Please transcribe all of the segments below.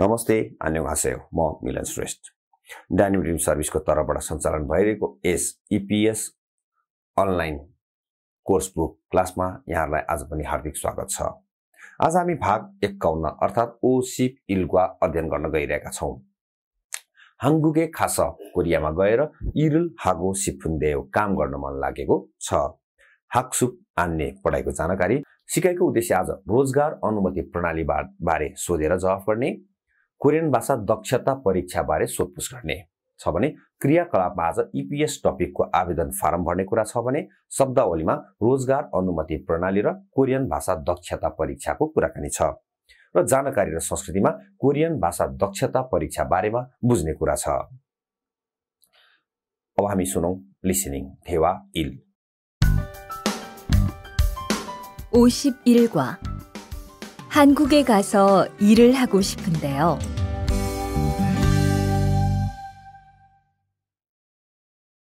नमस्ते अन्य भाषा हो म मिलन श्रेष्ठ डायनिम रिम सर्भिसको तर्फबाट सञ्चालन भइरहेको यस EPS e online course book क्लासमा यहाँहरूलाई आज पनि हार्दिक स्वागत छ आज हामी भाग एक्काउन्न अर्थात् ओसिप इल्गुवा अध्ययन गर्न गइरहेका छौँ हाङ्गुके खास कोरियामा गएर इरुल हागो सिफुन्देव काम गर्न मन लागेको छ हाक्सुप आन्ने पढाइको जानकारी सिकाइको उद्देश्य आज रोजगार अनुमति प्रणाली बारे सोधेर जवाफ गर्ने कोरियन भाषा दक्षता परीक्षा बारे सोधपुछ गर्ने छ भने क्रियाकलापमा आज इपिएस e टपिकको आवेदन फारम भर्ने कुरा छ भने शब्दावलीमा रोजगार अनुमति प्रणाली र कोरियन भाषा दक्षता परीक्षाको कुराकानी छ र जानकारी र संस्कृतिमा कोरियन भाषा दक्षता परीक्षा बारेमा बुझ्ने कुरा छ अब हामी सुनौ लिसनिङ थेवा इल 한국에 가서 일을 하고 싶은데요.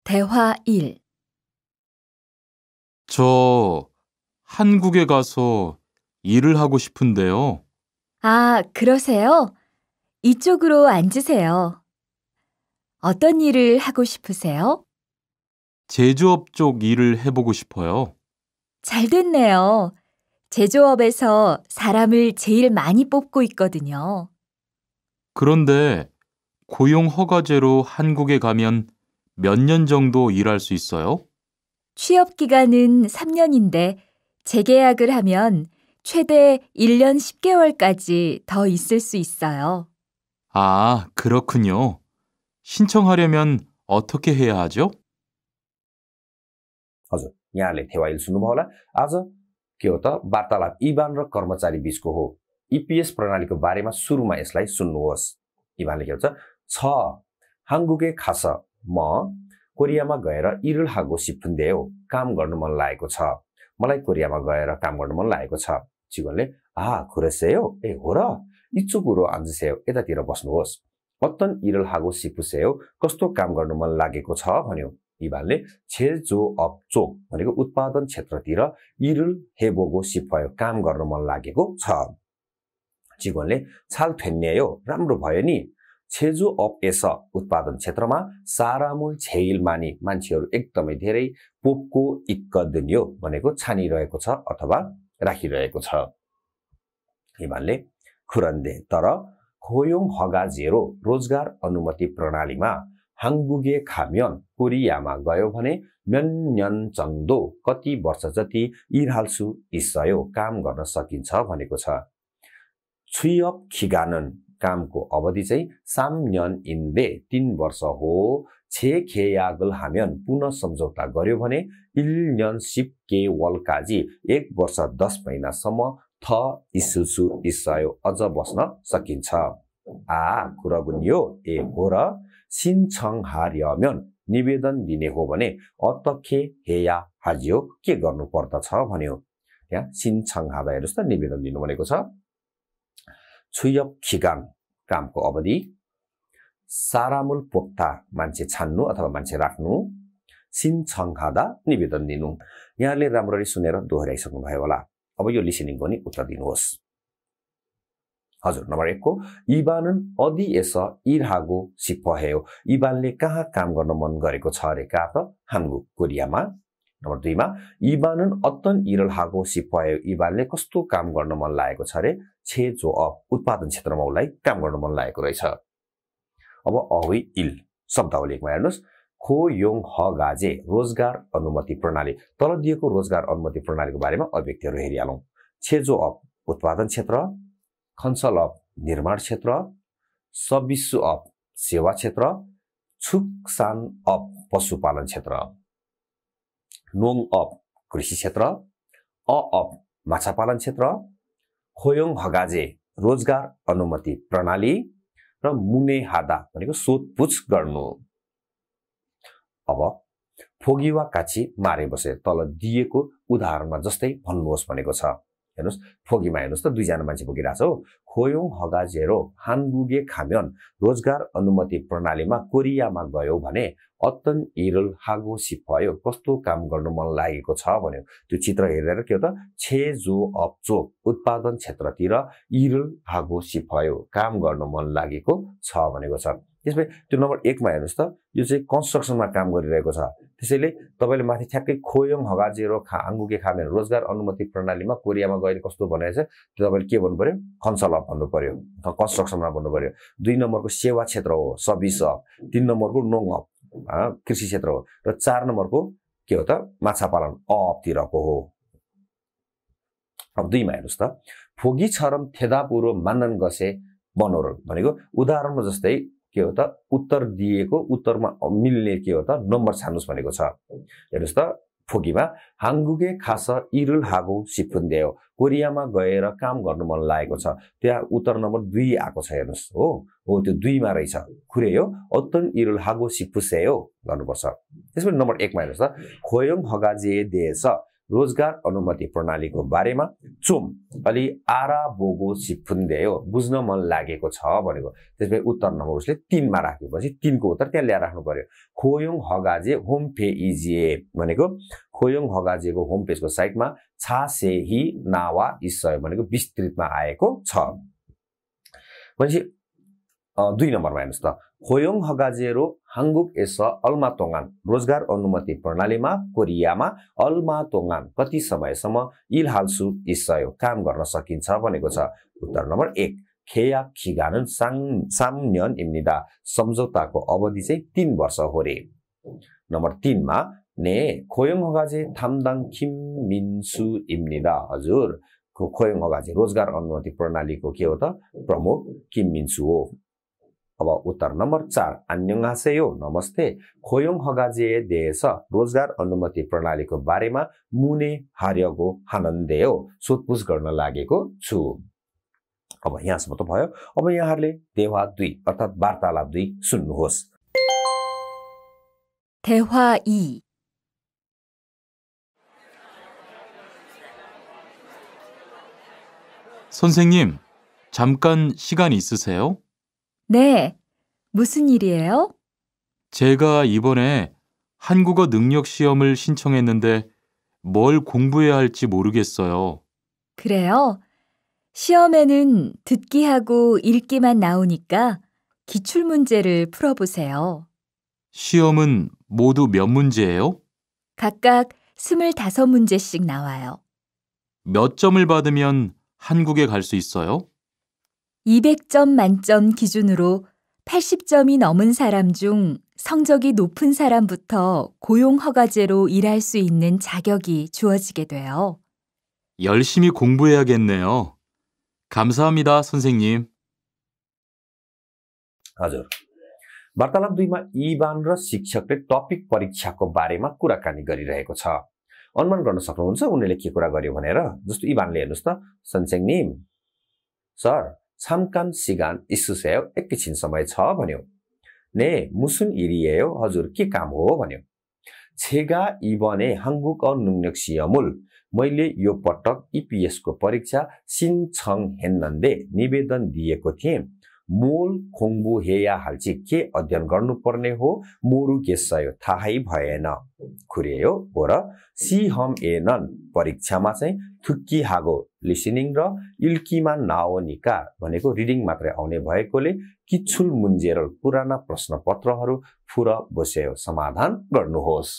대화 1. 저 한국에 가서 일을 하고 싶은데요. 아, 그러세요? 이쪽으로 앉으세요. 어떤 일을 하고 싶으세요? 제조업 쪽 일을 해보고 싶어요. 잘 됐네요. 제조업에서 사람을 제일 많이 뽑고 있거든요. 그런데 고용 허가제로 한국에 가면 몇 년 정도 일할 수 있어요? 취업 기간은 3년인데 재계약을 하면 최대 1년 10개월까지 더 있을 수 있어요. 아, 그렇군요. 신청하려면 어떻게 해야 하죠? Altså, jeg har l के हो त वार्तालाप इभान र कर्मचारी बिचको हो इपिएस प्रणालीको बारेमा सुरुमा यसलाई सुन्नुहोस् इभानले के भन्छ छ हाङ्गुके खास म कोरियामा गएर इरुल हागो सिप्थुन्दे हो काम गर्नु मन लागेको छ मलाई कोरियामा गएर काम गर्नु मन लागेको छ चिगनले हा खुरेसे हो ए हो र इच्छु कुरो आन्जिसे हो यतातिर बस्नुहोस् अत्तन इरल हागो सिपुसे हो कस्तो काम गर्नु मन लागेको छ भन्यो हिमालले जो अप चोक भनेको उत्पादन क्षेत्रतिर इरुल हेबोगो सिपयो काम गर्न मन लागेको छ चिगोनले छाल थेन्यायो राम्रो भयो नि छेजो अप एस उत्पादन क्षेत्रमा सारामुल छेइल माने मान्छेहरू एकदमै धेरै पोपको दुनियो भनेको छानिरहेको छ अथवा राखिरहेको छ हिमालले खुरन्दे तर खोयोङ जेरो रोजगार अनुमति प्रणालीमा हाङबुगे खाम्यन कोरियामा गयो भने म्यन्यन चङ्दो कति वर्ष जति इराल्सु इसयो काम गर्न सकिन्छ भनेको छ छुयप खिगानन कामको अवधि चाहिँ साम्यन इन्दे तिन वर्ष हो छे खेयागल हाम्यन पुनः सम्झौता गर्यो भने इल्यन सिप के वलकाजी एक वर्ष दस महिनासम्म थ इसुसु इसयो अझ बस्न सकिन्छ आ कुरगुन्यो ए हो र सिन्छङहार्य면 निवेदन दिने हो भने अतखे हेया हाजियो के गर्नुपर्दछ भन्यो त्यहाँ सिन्छङहादा हेर्नुहोस् त निवेदन दिनु भनेको छ छुयक खिगाङ कामको अवधि सारामुल पोख्ता मान्छे छान्नु अथवा मान्छे राख्नु सिन्छङहादा निवेदन दिनु यहाँले राम्ररी सुनेर दोहोऱ्याइसक्नुभयो होला अब यो लिसनिङको नि उत्तर दिनुहोस् हजुर नम्बर एकको इबानन एस इरहागो सिपहेयो इबानले कहाँ काम गर्न मन गरेको छ अरे कहाँ त हाङ्गु कोरियामा नम्बर दुईमा इबानन अत्तन इरल हागो सिपहयो इबानले कस्तो काम गर्न मन लागेको छ अरे छे जो अप उत्पादन क्षेत्रमा उसलाई काम गर्न मन लागेको रहेछ अब अहि इल शब्द उल्लेखमा हेर्नुहोस् खो योङ ह गाजे रोजगार अनुमति प्रणाली तल दिएको रोजगार अनुमति प्रणालीको बारेमा अभिव्यक्तिहरू हेरिहालौँ छेजो अप उत्पादन क्षेत्र खन्सल अफ निर्माण क्षेत्र सबिसु अफ सेवा क्षेत्र छुकसान अफ पशुपालन क्षेत्र नोङ अफ कृषि क्षेत्र अ अफ माछापालन क्षेत्र खोयोङ हगाजे रोजगार अनुमति प्रणाली र मुने हादा भनेको सोधपुछ गर्नु अब फोगी वा काछी मारे बसे तल दिएको उदाहरणमा जस्तै भन्नुहोस् भनेको छ हेर्नुहोस् फोगीमा हेर्नुहोस् त दुईजना मान्छे बोकिरहेको छ खोयोङ हगाजेरो हानगुगे खाम्यन रोजगार अनुमति प्रणालीमा कोरियामा गयो भने अत्तन इरल हागो सिफयो कस्तो काम गर्नु मन लागेको छ भन्यो त्यो चित्र हेरेर के हो त छे जो अप्चो उत्पादन क्षेत्रतिर इरल हागो सिफयो काम गर्नु मन लागेको छ भनेको छ यसमा त्यो नम्बर एकमा हेर्नुहोस् त यो चाहिँ कन्स्ट्रक्सनमा काम गरिरहेको छ त्यसैले तपाईँले माथि ठ्याक्कै खोयङ हगाजेरो खा आङ्गुके खाने रोजगार अनुमति प्रणालीमा कोरियामा गएर कस्तो भनेको छ त्यो तपाईँले के भन्नु पऱ्यो अफ भन्नु पऱ्यो कन्स्ट्रक्सनमा भन्नु पऱ्यो दुई नम्बरको सेवा क्षेत्र हो सबिस हब तिन नम्बरको नोङ हब कृषि क्षेत्र हो र चार नम्बरको के हो त माछा पालन अबतिरको हो अब दुईमा हेर्नुहोस् त फोगी छरम थेदापुरो मानन गसे बनोरन भनेको उदाहरणमा जस्तै के हो त उत्तर दिएको उत्तरमा मिल्ने के हो त नम्बर छान्नुहोस् भनेको छ हेर्नुहोस् त फोकीमा हाङ्गुके खास इरुल हागु हो कोरियामा गएर काम गर्नु मन लागेको छ त्यहाँ उत्तर नम्बर दुई आएको छ हेर्नुहोस् हो हो त्यो दुईमा रहेछ हो औतन इरुल हागो हो गर्नुपर्छ त्यसपछि नम्बर एकमा हेर्नुहोस् त खोयोङ हगाजे देश रोजगार अनुमति प्रणालीको बारेमा चुम अलि आरा बोगो सिफुन्दे हो बुझ्न मन लागेको छ भनेको त्यसपछि उत्तर नम्बर उसले तिनमा राखेपछि तिनको उत्तर त्यहाँ ल्याएर राख्नु पर्यो खोयोङ हगाजे होम फे इजिए भनेको खोयोङ हगाजेको होम पेजको साइटमा छासेही नावा इसय भनेको विस्तृतमा आएको छ भनेपछि दुई नम्बरमा हेर्नुहोस् त खोयोङ हगाजेरो हाङ्गुक एस अल्मा तोङान रोजगार अनुमति प्रणालीमा कोरियामा अल्मा तोङान कति समयसम्म इलहालसु इसयो काम गर्न सकिन्छ भनेको छ उत्तर नम्बर एक खेया खिगानन साङ साम्यन इम्निदा सम्झौताको अवधि चाहिँ तिन वर्ष हो रे नम्बर तिनमा ने खोयोङ हगाजे थाम्दाङ खिम मिन्सु इम्निदा हजुर खोयोङ हगाजे रोजगार अनुमति प्रणालीको के हो त प्रमुख किम मिन्सु हो अब उत्तर नम्बर चार आन्यङहासेयो नमस्ते खोयोङ हगाजे देश रोजगार अनुमति प्रणालीको बारेमा मुने हार्यगो हो सोधपुछ गर्न लागेको छु अब यहाँसम्म त भयो अब यहाँहरूले देवा दुई अर्थात् वार्तालाप दुई सुन्नुहोस् 대화 2 선생님, 잠깐 시간 있으세요? 네, 무슨 일이에요? 제가 이번에 한국어 능력 시험을 신청했는데 뭘 공부해야 할지 모르겠어요. 그래요? 시험에는 듣기하고 읽기만 나오니까 기출문제를 풀어보세요. 시험은 모두 몇 문제예요? 각각 25문제씩 나와요. 몇 점을 받으면 한국에 갈 수 있어요? 200점 만점 기준으로 80점이 넘은 사람 중 성적이 높은 사람부터 고용 허가제로 일할 수 있는 자격이 주어지게 돼요. 열심히 공부해야겠네요. 감사합니다, 선생님. हजुर वार्तालाप दुईमा इबान र शिक्षकले टपिक परीक्षाको बारेमा कुराकानी गरिरहेको छ अनुमान गर्न सक्नुहुन्छ उनीहरूले के कुरा गर्यो भनेर जस्तो इबानले हेर्नुहोस् त सन्सेङनिम सर छानकान सिगान इसुसेऊ एकैछिन समय छ भन्यो ने मुसुन इरियौ हजुर के काम हो भन्यो छेगा इबने हाङ्गुक नुङ्गो सियमुल मैले यो पटक इपिएसको परीक्षा सिङ छङ हेन्नले निवेदन दिएको थिएँ मूल खोङ्बु हेया हाल्ची के अध्ययन गर्नुपर्ने हो मोरु सयो थाहै भएन खुर्यायो हो र सी हम एनन परीक्षामा चाहिँ थुक्की हागो लिसनिङ र इल्किमा नाओनिका भनेको रिडिङ मात्रै आउने भएकोले किचुल मुन्जेर पुराना प्रश्नपत्रहरू फुर बस्यो समाधान गर्नुहोस्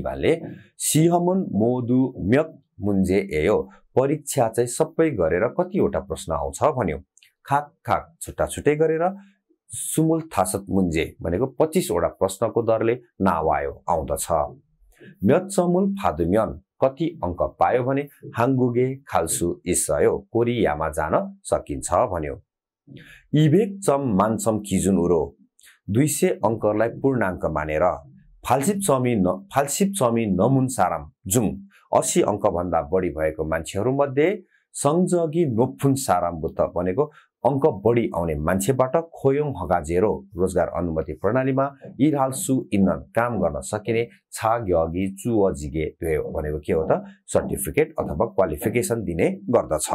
इबाले सिहमुन मोदु म्यक मुन्जे एयो परीक्षा चाहिँ सबै गरेर कतिवटा प्रश्न आउँछ भन्यो खाक खाक छुट्टा छुट्टै गरेर सुमुल थासत मुन्जे भनेको पच्चिसवटा प्रश्नको दरले नावायो आउँदछ म्यत्समुल फादुम्यन कति अङ्क पायो भने हाङ्गुगे खाल्सु इसयो कोरियामा जान सकिन्छ भन्यो इभेक चम मान्छम किजुन उरो दुई सय अङ्कलाई पूर्णाङ्क मानेर फाल्सिप चमी न फाल्सिप चमी नमुन सारम जुङ अस्सी अङ्कभन्दा बढी भएको मान्छेहरूमध्ये सङ्जगी नोप्फुन साराम्बुत भनेको अङ्क बढी आउने मान्छेबाट खोयोङ हगाजेरो रोजगार अनुमति प्रणालीमा सु इन्धन काम गर्न सकिने छाग्यगी चुअजिगे द्वयो भनेको के हो त सर्टिफिकेट अथवा क्वालिफिकेसन दिने गर्दछ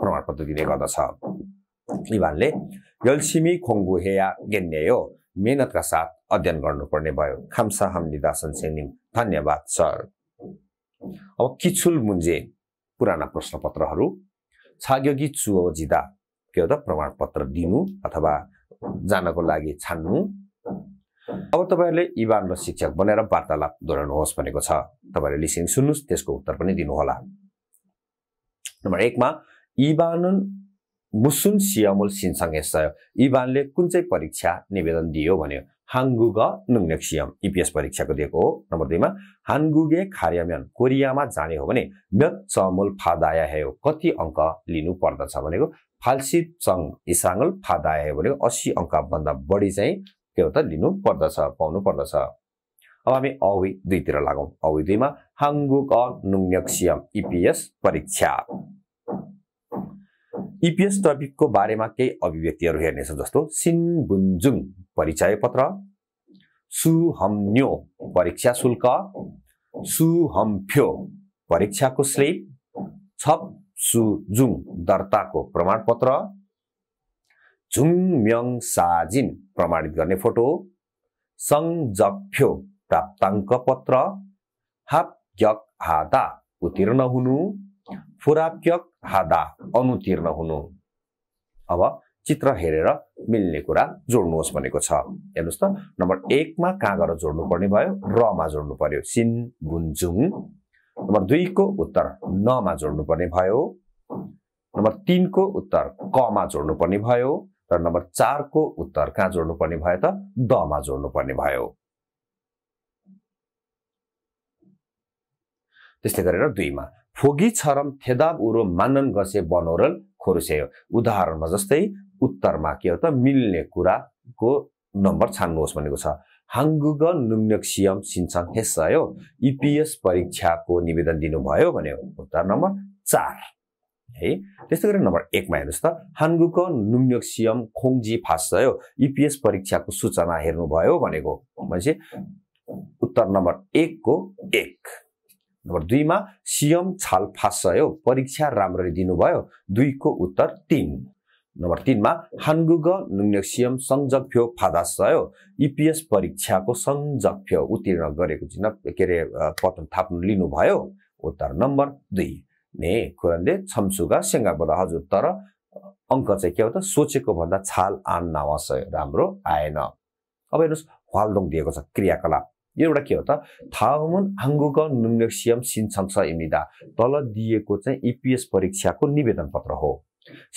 प्रमाणपत्र दिने गर्दछ इभानले यल्सिमी खोङ्गुहेया गेन्नेयो मेहनतका साथ अध्ययन गर्नुपर्ने भयो खाम्सा हाम्ली सेनिम धन्यवाद सर अब किछुल मुन्जे पुराना प्रश्नपत्रहरू छाग्योगी जिदा के हो त प्रमाणपत्र दिनु अथवा जानको लागि छान्नु अब तपाईँहरूले इबान र शिक्षक बनेर वार्तालाप दोहोऱ्याउनुहोस् भनेको छ तपाईँहरूले लिसिङ सुन्नुहोस् त्यसको उत्तर पनि दिनुहोला नम्बर एकमा इबानन मुसुन सियामुल सिनसँग इबानले कुन चाहिँ परीक्षा निवेदन दियो भन्यो हाङ्गुग नुङ्नेक्सियम इपिएस परीक्षाको दिएको हो नम्बर दुईमा हाङ्गुगे खार्यम्यान कोरियामा जाने हो भने म्यत चमुल फादाया हेयो कति अङ्क लिनु पर्दछ भनेको फाल्सी चङ इसाङल फादाया हे भनेको अस्सी अङ्कभन्दा बढी चाहिँ के हो त लिनु पर्दछ पाउनु पर्दछ अब हामी अवि दुईतिर लागौँ अवि दुईमा हाङ्गुग नुङ्नेक्सियम इपिएस परीक्षा इपिएस e टपिकको बारेमा केही अभिव्यक्तिहरू हेर्नेछौँ जस्तो सिन बुन्जुङ परिचय पत्र सुहम्न्यो परीक्षा शुल्क सुहम्फ्यो परीक्षाको स्लिप छप सुजुङ दर्ताको प्रमाणपत्र झुङम्यङ साजिन प्रमाणित गर्ने फोटो सङ फ्यो प्राप्ताङ्क पत्र हाप हादा उत्तीर्ण हुनु फुराप्यक हादा अनुतीर्ण हुनु अब चित्र हेरेर मिल्ने कुरा जोड्नुहोस् भनेको छ हेर्नुहोस् त नम्बर एकमा कहाँ गएर जोड्नुपर्ने भयो रमा जोड्नु पर्यो सिन गुन्जुङ नम्बर दुईको उत्तर नमा पर्ने भयो नम्बर तिनको उत्तर कमा जोड्नुपर्ने भयो र नम्बर चारको उत्तर कहाँ जोड्नु पर्ने भयो त दमा पर्ने भयो त्यस्तै गरेर दुईमा फोगी छरम थेदाब उरो मानन गसे बनोरल खोरुसेयो उदाहरणमा जस्तै उत्तरमा के हो त मिल्ने कुराको नम्बर छान्नुहोस् भनेको छ हाङ्गुग नुम्नेक्सियम सिन्सन हेस्सयो इपिएस परीक्षाको निवेदन दिनुभयो भने उत्तर नम्बर चार है त्यस्तै गरेर नम्बर एकमा हेर्नुहोस् त हाङ्गुक नुम्नेक्सियम खोङजी फास्सयो इपिएस परीक्षाको सूचना हेर्नुभयो भनेको भनेपछि उत्तर नम्बर एकको एक नम्बर दुईमा सिएम छाल हो परीक्षा राम्ररी दिनुभयो दुईको उत्तर तिन नम्बर तिनमा हानगुग फ्यो फादास सयो इपिएस परीक्षाको फ्यो उत्तीर्ण गरेको चिन्ह के अरे पत्र थाप्नु लिनुभयो उत्तर नम्बर दुई ने खुरनले छम्सुगा बदा हजुर तर अङ्क चाहिँ के हो त सोचेको भन्दा छाल आन नावासय राम्रो आएन अब हेर्नुहोस् ह्वालदोङ दिएको छ क्रियाकलाप यो एउटा के हो त थाहमुन हाङ्गुक नुङ्गसियम सिन्सङ्स इमिदा तल दिएको चाहिँ इपिएस परीक्षाको निवेदन पत्र हो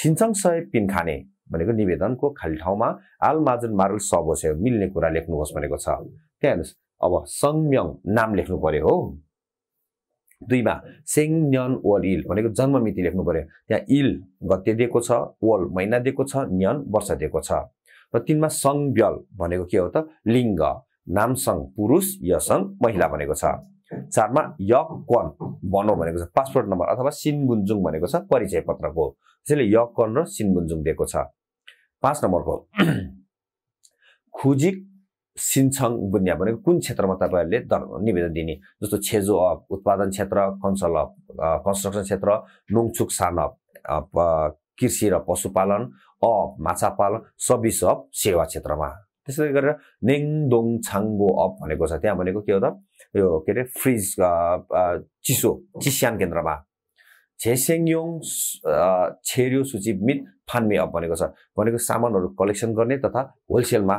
सिन्सङ सय पिनखाने भनेको निवेदनको खाली ठाउँमा आल माजन मारुल सबसे मिल्ने कुरा लेख्नुहोस् भनेको छ त्यहाँ हेर्नुहोस् अब सङ्म्यङ नाम लेख्नु पर्यो हो दुईमा न्यन वल इल भनेको जन्म मिति लेख्नु पऱ्यो त्यहाँ इल गते दिएको छ वल महिना दिएको छ न्यन वर्ष दिएको छ र तिनमा सङ्ग्यल भनेको के हो त लिङ्ग नामसङ पुरुष यसङ महिला भनेको छ चारमा य क्वन बनो भनेको छ पासपोर्ट नम्बर अथवा सिनगुन्जुङ भनेको छ परिचय पत्रको त्यसैले क्वन र सिनगुन्जुङ दिएको छ पाँच नम्बरको खुजिक सिन्छङ बुन्या भनेको कुन क्षेत्रमा तपाईँहरूले निवेदन दिने जस्तो छेजो अप उत्पादन क्षेत्र कन्सल अप कन्स्ट्रक्सन क्षेत्र नुङछुक सान अप कृषि र पशुपालन अप माछा पालन सबिस अप सेवा क्षेत्रमा त्यसै गरेर नेङदोङ छाङ्गो अप भनेको छ त्यहाँ भनेको के हो त यो के अरे फ्रिज चिसो चिस्यान केन्द्रमा छेसेङयोङ छेर्यो सूची मिट फान्मे अप भनेको छ भनेको सामानहरू कलेक्सन गर्ने तथा होलसेलमा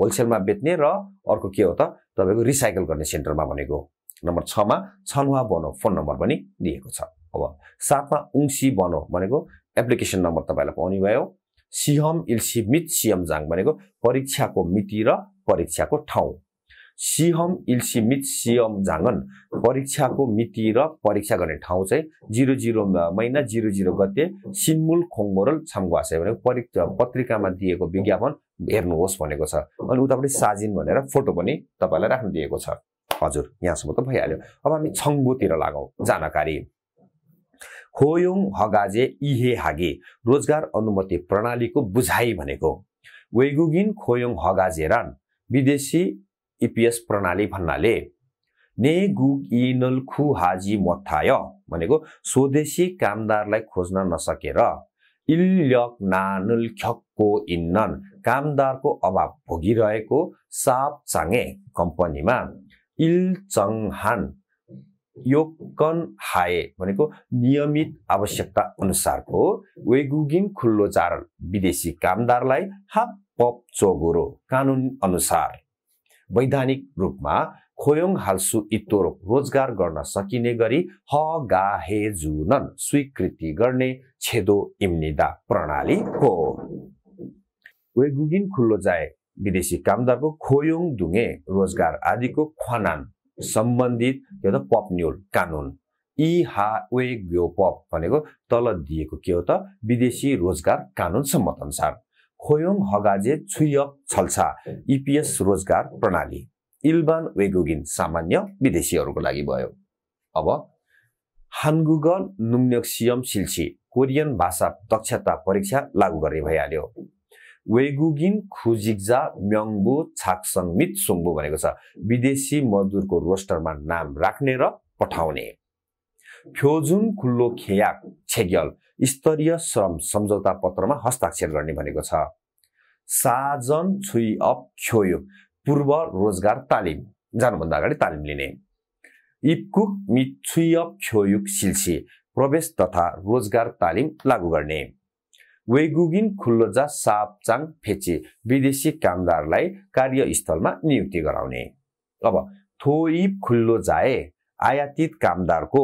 होलसेलमा बेच्ने र अर्को के हो त तपाईँको रिसाइकल गर्ने सेन्टरमा भनेको नम्बर छमा छनुवा बनो फोन नम्बर पनि दिएको छ अब सातमा उङ्सी बनो भनेको एप्लिकेसन नम्बर तपाईँलाई पाउने भयो सिहम इल्सिमित सियमजाङ भनेको परीक्षाको मिति र परीक्षाको ठाउँ सिहम इल्सिमित सियम जाङन परीक्षाको मिति र परीक्षा गर्ने ठाउँ चाहिँ जिरो जिरो महिना जिरो जिरो गते सिनमुल खोङमोरल छामगुवासे भनेको परीक्षा पत्रिकामा दिएको विज्ञापन हेर्नुहोस् भनेको छ अनि उतापट्टि साजिन भनेर फोटो पनि तपाईँलाई राख्नु दिएको छ हजुर यहाँसम्म त भइहाल्यो अब हामी छङ्बुतिर लागौँ जानकारी होयोङ हगाजे इहे हागे रोजगार अनुमति प्रणालीको बुझाइ भनेको वेगुगिन खोयोङ हगाजे रान विदेशी इपिएस प्रणाली भन्नाले ने गुग खुहाजी हाजी मथाय भनेको स्वदेशी कामदारलाई खोज्न नसकेर इल्यक नानुल ख्यक्को इन्नन कामदारको अभाव भोगिरहेको साप चाङे कम्पनीमा इल चङहान कन हाए भनेको नियमित आवश्यकता अनुसारको वेगुगिन खुल्लो विदेशी कामदारलाई हाप पप चोगोरो कानुन अनुसार वैधानिक रूपमा खोयोङ हालसु इतोरो रोजगार गर्न सकिने गरी ह गा हे जुनन स्वीकृति गर्ने छेदो इम्निदा प्रणाली हो वेगुगिन खुल्लो जाए विदेशी कामदारको खोयोङ दुङे रोजगार आदिको खनान सम्बन्धित के भन्छ पपन्युल कानुन यी हावे ग्यो पप भनेको तल दिएको के हो त विदेशी रोजगार कानुन सम्मत अनुसार खोयोङ हगाजे छुय छल्छा इपिएस रोजगार प्रणाली इल्बान वेगुगिन सामान्य विदेशीहरूको लागि भयो अब हानगुगल नुम्नेक्सियम सिल्सी कोरियन भाषा दक्षता परीक्षा लागू गर्ने भइहाल्यो वेगुगिन खुजिक्जा म्यङ्बु छाक्सङ मित सुम्बु भनेको छ विदेशी मजदुरको रोस्टरमा नाम राख्ने र पठाउने फ्योजुङ खुल्लो खेया छेग्यल स्तरीय श्रम सम्झौता पत्रमा हस्ताक्षर गर्ने भनेको छ साजन छुइ अप ख्योयो पूर्व रोजगार तालिम जानुभन्दा अगाडि तालिम लिने इपकुक मिछुय छोयुक सिल्सी प्रवेश तथा रोजगार तालिम लागू गर्ने वेगुगिन खुल्लोजा सापचाङ फेचे विदेशी कामदारलाई कार्यस्थलमा नियुक्ति गराउने अब थोइप खुल्लो जाए आयातित कामदारको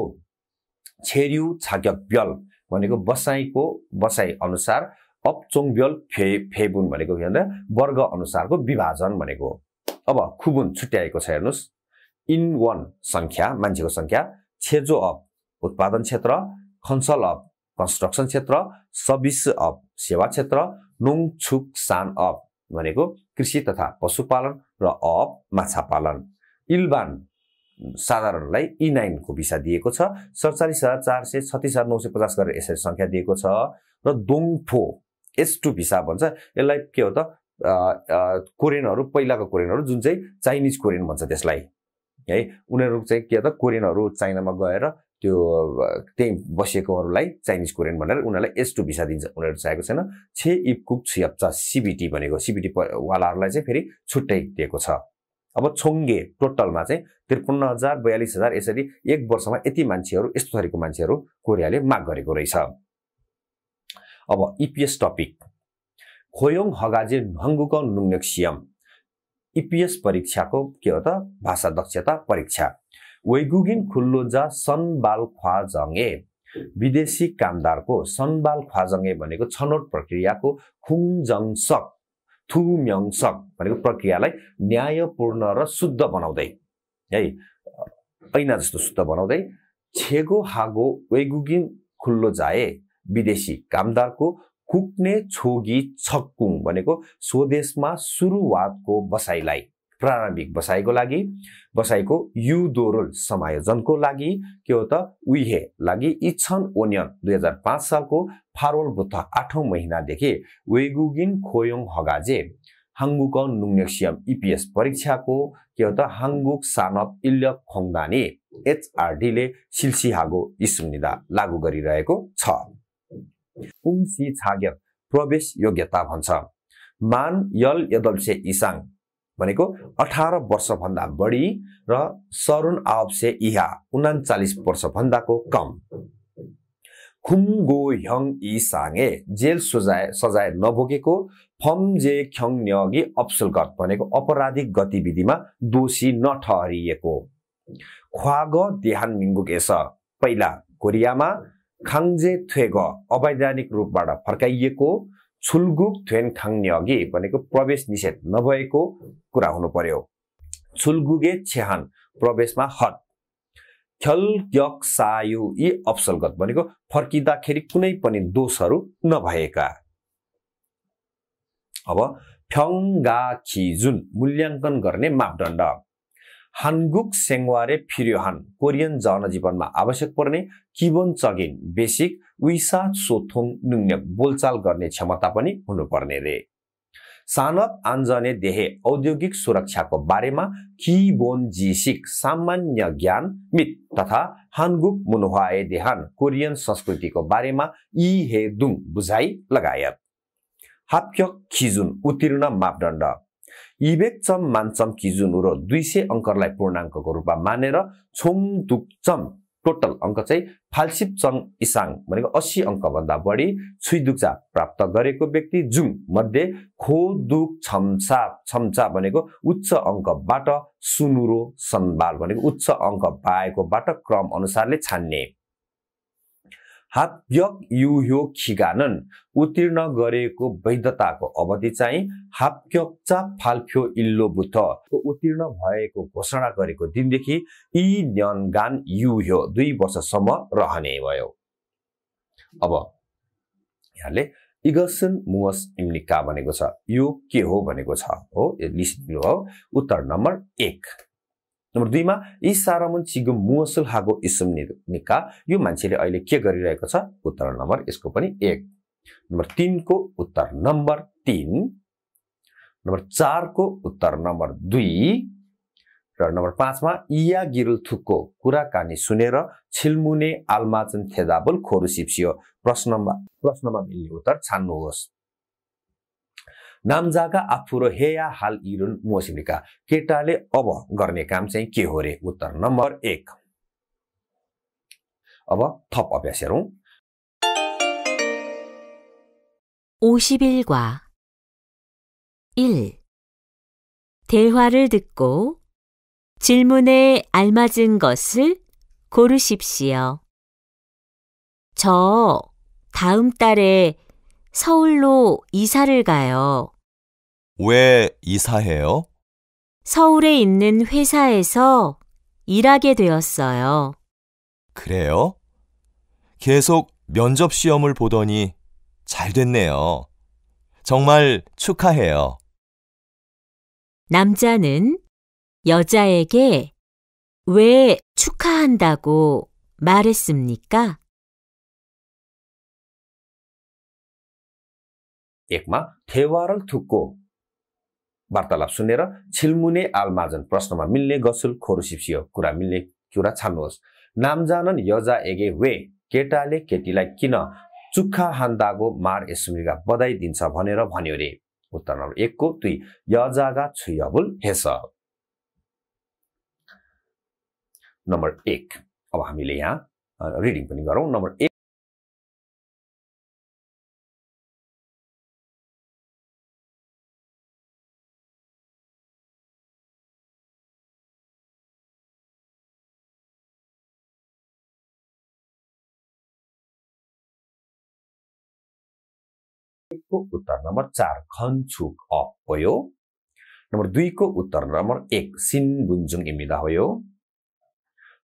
छेर्यु छाक्यब्यल भनेको बसाइको बसाइ अनुसार अपचोङब्यल फे फेबुन भनेको के भन्दा वर्ग अनुसारको विभाजन भनेको अब खुबुन छुट्याएको छ हेर्नुहोस् इन वन सङ्ख्या मान्छेको सङ्ख्या छेजो अप उत्पादन क्षेत्र खन्सल अप कन्स्ट्रक्सन क्षेत्र सर्भिस अप सेवा क्षेत्र नुङ छुक सान अप भनेको कृषि तथा पशुपालन र अप माछा पालन इलबान साधारणलाई इ e नाइनको भिसा दिएको छ सडचालिस हजार चार सय छत्तिस हजार नौ सय पचास गरेर यसरी सङ्ख्या दिएको छ र दोङफो एस टु भिसा भन्छ यसलाई के हो त कोरियनहरू पहिलाको कोरियनहरू जुन चाहिँ चाइनिज कोरियन भन्छ त्यसलाई है उनीहरू चाहिँ के त कोरियनहरू चाइनामा गएर त्यो त्यहीँ बसेकोहरूलाई चाइनिज कोरियन भनेर उनीहरूलाई एस टू भिसा दिन्छ उनीहरू चाहेको छैन छे कुक छिप्चा सिबिटी भनेको सिबिटी वालाहरूलाई चाहिँ फेरि छुट्टै दिएको छ अब छोङ्गे टोटलमा चाहिँ त्रिपन्न हजार बयालिस हजार यसरी एक वर्षमा यति मान्छेहरू यस्तो थरीको मान्छेहरू कोरियाले माग गरेको रहेछ अब इपिएस टपिक खोयोङ हगाजे हङ्गुक नुङ्नेक्सियम इपिएस परीक्षाको के हो त भाषा दक्षता परीक्षा वेगुगिन खुल्लोजा सनबाल ख्वाजङे विदेशी कामदारको सनबाल ख्वाजङे भनेको छनौट प्रक्रियाको खुङजङसक थुम्यङसक भनेको प्रक्रियालाई न्यायपूर्ण र शुद्ध बनाउँदै है ऐना जस्तो शुद्ध बनाउँदै छेगो हागो वैगुगिन खुल्लो जाए विदेशी कामदारको कुक्ने छोगी छक्कुङ भनेको स्वदेशमा सुरुवातको बसाइलाई प्रारम्भिक बसाइको लागि बसाइको दोरोल समायोजनको लागि के हो त उहे लागि इच्छन ओनियन दुई हजार पाँच सालको फारोल बुद्ध आठौँ महिनादेखि वेगुगिन खोयोङ हगाजे हाङ्गुक नुङ्नेक्सियम इपिएस परीक्षाको के हो त हाङ्गुक सानप इल्य खोङदानी एचआरडीले सिलसिहागो इसुनिदा लागू गरिरहेको छ उङसी छाग्य प्रवेश योग्यता भन्छ मान यल यदल्से इसाङ भनेको अठार वर्षभन्दा बढी र सरुन आवश्य इहा उनाचालिस वर्षभन्दाको कम खुम्गो ह्यङ इ साङे जेल सजाय सजाय नभोगेको फम्जे ख्यङ न्यगी अप्सुलगत भनेको अपराधिक गतिविधिमा दोषी नठहरिएको ख्वाग देहान मिङ्गुकेस पहिला कोरियामा खाङजे थ्वेग अवैधानिक रूपबाट फर्काइएको छुलगुक अघि भनेको प्रवेश निषेध नभएको कुरा हुनु पर्यो छुलगुगे छेहान प्रवेशमा हट ख्यलग्यक सायु यी अप्सलगत भनेको फर्किँदाखेरि कुनै पनि दोषहरू नभएका अब फ्याङ्गा खिजुन मूल्याङ्कन गर्ने मापदण्ड हानगुक सेङ्वारे फिरियोहान कोरियन जनजीवनमा आवश्यक पर्ने किबोन चगिन बेसिक उइसा सोथोङ नुङ्यक बोलचाल गर्ने क्षमता पनि हुनुपर्ने रे सानप आन्जने देहे औद्योगिक सुरक्षाको बारेमा किबोन जिसिक सामान्य ज्ञान मित तथा हानगुक मुनुहाए देहान कोरियन संस्कृतिको बारेमा यी हे दुङ बुझाइ लगायत हाप्यक खिजुन उत्तीर्ण मापदण्ड इबेक्चम मान्चम किजुनुरो दुई सय अङ्कलाई पूर्णाङ्कको रूपमा मानेर छोङ दुक्चम टोटल अङ्क चाहिँ फाल्सिप चङ इसाङ भनेको अस्सी अङ्कभन्दा बढी छुइदुक्चा प्राप्त गरेको व्यक्ति जुङ मध्ये खो दुक छम्सा छम्सा भनेको उच्च अङ्कबाट सुनुरो सन्बाल भनेको उच्च अङ्क पाएकोबाट क्रम अनुसारले छान्ने हाप्यक यो खिगानन उत्तीर्ण गरेको वैधताको अवधि चाहिँ चा फाल्फ्यो इल्लो बुथ उत्तीर्ण भएको घोषणा गरेको दिनदेखि यी न्यनगान यो दुई वर्षसम्म रहने भयो अब यहाँले इगसन मुवस इम्निका भनेको छ यो के हो भनेको छ हो यो लिस्ट हो उत्तर नम्बर एक नम्बर दुईमा यी सारामुन चिगो मुसुल हागो इसम निका यो मान्छेले अहिले के गरिरहेको छ उत्तर नम्बर यसको पनि एक नम्बर तिनको उत्तर नम्बर तिन नम्बर चारको उत्तर नम्बर दुई र नम्बर पाँचमा इया गिरुल थुकको कुराकानी सुनेर छिल्मुने आलमाचन थेदाबुल खोरु सिप्सियो प्रश्नमा प्रश्नमा मिल्ने उत्तर छान्नुहोस् 남자가 앞으로 해야 할 일은 무엇입니까? केटाले अब गर्ने काम चाहिँ के ह 51과 1. 대화를 듣고 질문에 알맞은 것을 고르십시오. 저 다음 달에 서울로 이사를 가요. 왜 이사해요? 서울에 있는 회사에서 일하게 되었어요. 그래요? 계속 면접 시험을 보더니 잘 됐네요. 정말 축하해요. 남자는 여자에게 왜 축하한다고 말했습니까? एकमा थेवारल थुक्को वार्तालाप सुनेर छिल्मुने आलमाजन प्रश्नमा मिल्ने गसुल खोरुसिप्सियो कुरा मिल्ने कुरा छान्नुहोस् नामजानन यजा एगे वे केटाले केटीलाई किन चुक्खा हान्दागो मार यसुमिगा बधाई दिन्छ भनेर भन्यो रे उत्तर नम्बर एकको दुई यजागा छुयबुल हेस नम्बर एक अब हामीले यहाँ रिडिङ पनि गरौँ नम्बर एक यसको उत्तर नम्बर चार खनछुक अप भयो नम्बर दुईको उत्तर नम्बर एक सिनबुन्जुङ इमिदा भयो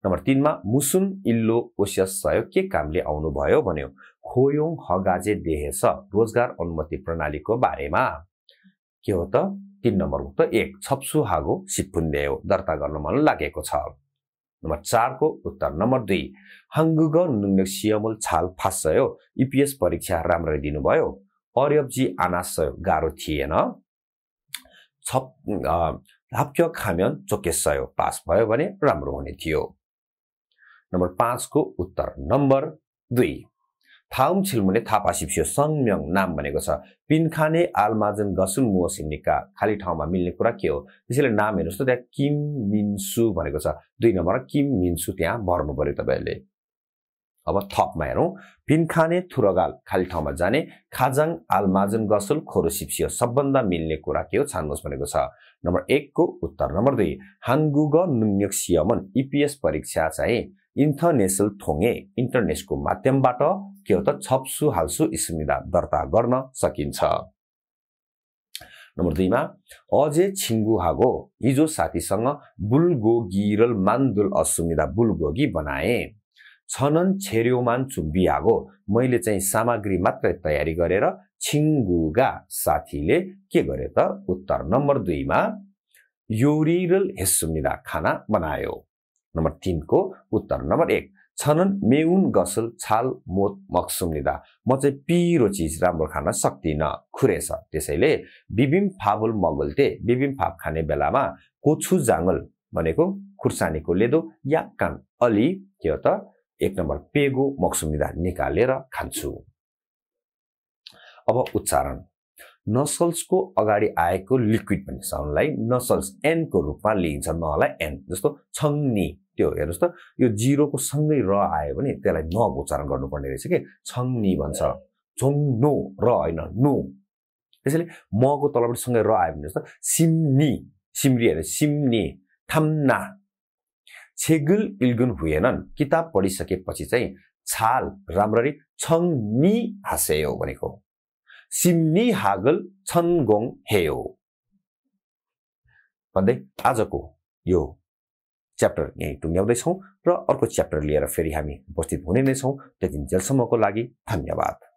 नम्बर तिनमा मुसुन इल्लो ओसियस सहयोग के कामले आउनुभयो भन्यो खोयोङ हगाजे देहेस रोजगार अनुमति प्रणालीको बारेमा के हो त तिन नम्बर उत्तर एक छप्सु हागो सिपुन्दे हो दर्ता गर्न मन लागेको छ नम्बर चारको उत्तर नम्बर दुई हङ्गुग नुङ सियमुल छाल फास्यो इपिएस परीक्षा राम्ररी दिनुभयो 어렵지 않았어요. 가르티에나 접, 어, 합격하면 좋겠어요. पास भयो भने राम्रो हुने थियो नम्बर पाँचको उत्तर नम्बर दुई थाउम छिल्मुने थापा सिप्सियो सङ्म्यङ नाम भनेको छ पिनखाने आलमाजन गसुन मुसिम निक्का खाली ठाउँमा मिल्ने कुरा के हो त्यसैले नाम हेर्नुहोस् त त्यहाँ किम मिन्सु भनेको छ दुई नम्बर किम मिन्सु त्यहाँ भर्नु पर्यो तपाईँहरूले अब थपमा हेरौँ पिनखाने थुरगाल खाली ठाउँमा जाने खाजाङ आलमाजन गसुल खोरो सिप्सियो सबभन्दा मिल्ने कुरा के हो छान्नुहोस् भनेको छ नम्बर एकको उत्तर नम्बर दुई हाङ्गुग नुङ्यक इपिएस परीक्षा चाहिँ इन्थनेसल थोङे इन्टरनेसको माध्यमबाट के हो त छप्सु हाल्सु स्मिदा दर्ता गर्न सकिन्छ नम्बर दुईमा अझै छिङ्गुहागो हिजो साथीसँग बुलगो गिरल मान्दुल असुमिदा बुलगोगी बनाए छनन छेर्योमान चुम्बियागो मैले चाहिँ सामग्री मात्रै तयारी गरेर छिङ्गुगा साथीले के गरे त उत्तर नम्बर दुईमा युरिरल हेसुमिदा खाना बनायो नम्बर तिनको उत्तर नम्बर एक छनन मेउन गसल छाल मोत लिँदा म चाहिँ पिरो चिज राम्रो खान सक्दिनँ खुरेछ त्यसैले बिबिम फाबुल मगुल्टे बिबिम फाप खाने बेलामा कोछु जाँगल भनेको खुर्सानीको लेदो या कान अलि के हो त एक नम्बर पेगो मक्सुमिदा निकालेर खान्छु अब उच्चारण नसल्सको अगाडि आएको लिक्विड भन्ने साउन्डलाई नसल्स एनको रूपमा लिइन्छ नलाई एन जस्तो छङ्नी त्यो हेर्नुहोस् त यो जिरोको सँगै र आयो भने त्यसलाई न उच्चारण गर्नुपर्ने रहेछ कि छङ्नी भन्छ छोङ नो र होइन नो त्यसैले मको तलपट्टि सँगै र आयो भने जस्तो सिम्नी सिम्री हेर्नु सिम्नी थाम्ना छेगुल इल्गुन हुएनन् किताब पढिसकेपछि चाहिँ छाल राम्ररी छङ्नी हासेयो भनेको सिम्नी हागल छनगोङ हेयो भन्दै आजको यो च्याप्टर यहीँ टुङ्ग्याउँदैछौँ र अर्को च्याप्टर लिएर फेरि हामी उपस्थित हुने नै छौँ त्यति जेलसम्मको लागि धन्यवाद